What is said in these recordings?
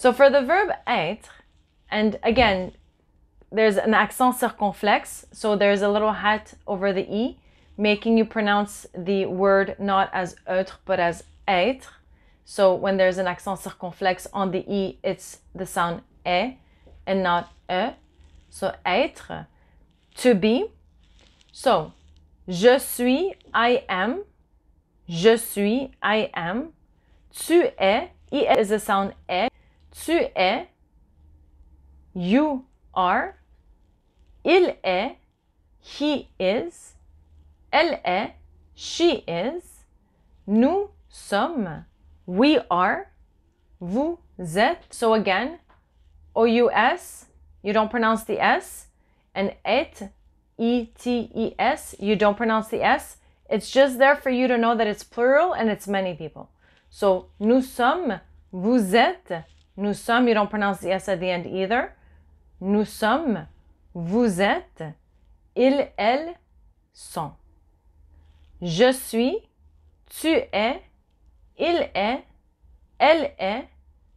So for the verb être, and again, there's an accent circumflex, so there's a little hat over the e, making you pronounce the word not as être but as être. So when there's an accent circumflex on the e, it's the sound e and not e. So être, to be. So, je suis, I am. Je suis, I am. Tu es, I is the sound E. Tu es, you are. Il est, he is. Elle est, she is. Nous sommes, we are. Vous êtes. So again, O-U-S, you don't pronounce the S. And et E T E S. You don't pronounce the S. It's just there for you to know that it's plural and it's many people. So nous sommes, vous êtes, nous sommes, you don't pronounce the S at the end either. Nous sommes, vous êtes, ils, elles sont. Je suis, tu es, il est, elle est,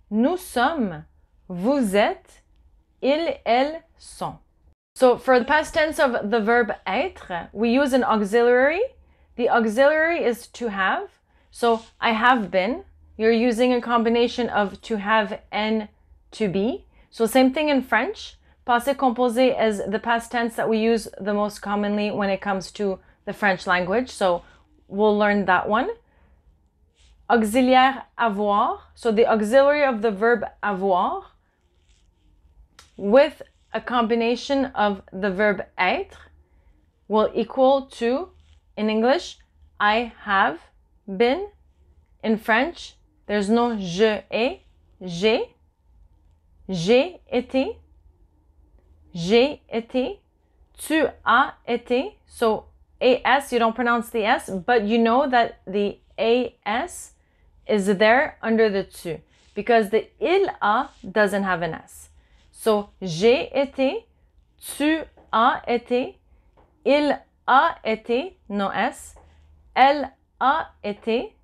nous sommes, vous êtes, ils, elles sont. So for the past tense of the verb être, we use an auxiliary. The auxiliary is to have. So I have been. You're using a combination of to have and to be. So same thing in French. Passé composé is the past tense that we use the most commonly when it comes to the French language. So we'll learn that one. Auxiliaire avoir, so the auxiliary of the verb avoir with a combination of the verb être will equal to, in English, I have been. In French, there's no je ai, j'ai. J'ai été. J'ai été. Tu as été. So, AS, you don't pronounce the S, but you know that the AS is there under the tu because the il a doesn't have an S. So, j'ai été, tu as été, il a été, no S, elle a été,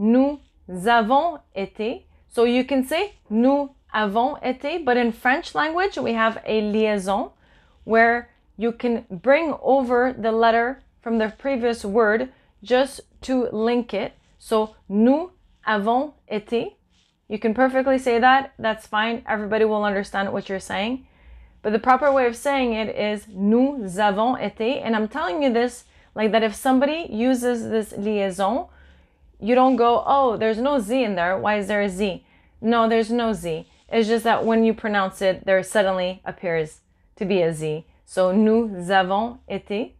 nous avons été. So you can say nous avons été, but in French language we have a liaison where you can bring over the letter from the previous word just to link it. So nous avons été, you can perfectly say that, that's fine, everybody will understand what you're saying. But the proper way of saying it is nous avons été. And I'm telling you this like that if somebody uses this liaison, you don't go, oh, there's no Z in there. Why is there a Z? No, there's no Z. It's just that when you pronounce it, there suddenly appears to be a Z. So nous avons été,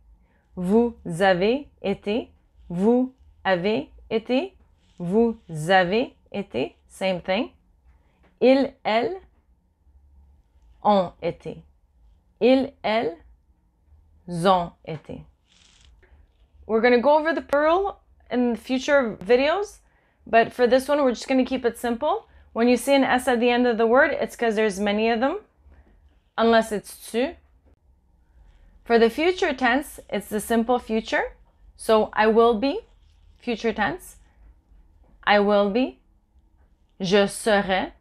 vous avez été, vous avez été, vous avez été, same thing. Ils, elles ont été. Ils, elles ont été. We're going to go over the plural in future videos, but for this one, we're just going to keep it simple. When you see an S at the end of the word, it's because there's many of them, unless it's tu. For the future tense, it's the simple future. So I will be, future tense. I will be, Je serai.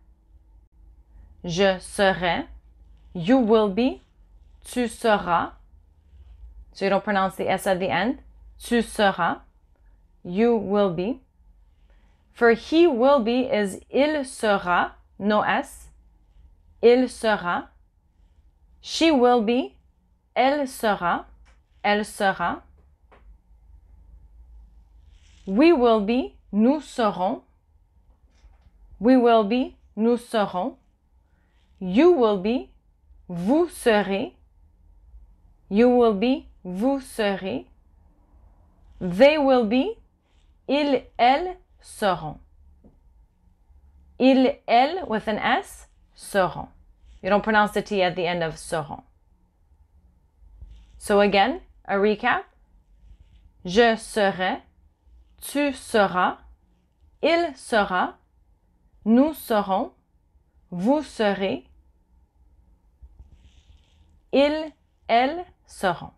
Je serai. You will be. Tu seras. So you don't pronounce the S at the end. Tu seras. You will be. For he will be is il sera. No S. Il sera. She will be. Elle sera. Elle sera. We will be. Nous serons. We will be, nous serons. You will be, vous serez. You will be, vous serez. They will be, ils, elles seront. Ils, elles with an S, seront. You don't pronounce the T at the end of seront. So again, a recap. Je serai, tu seras, il sera, nous serons, vous serez, ils, elles seront.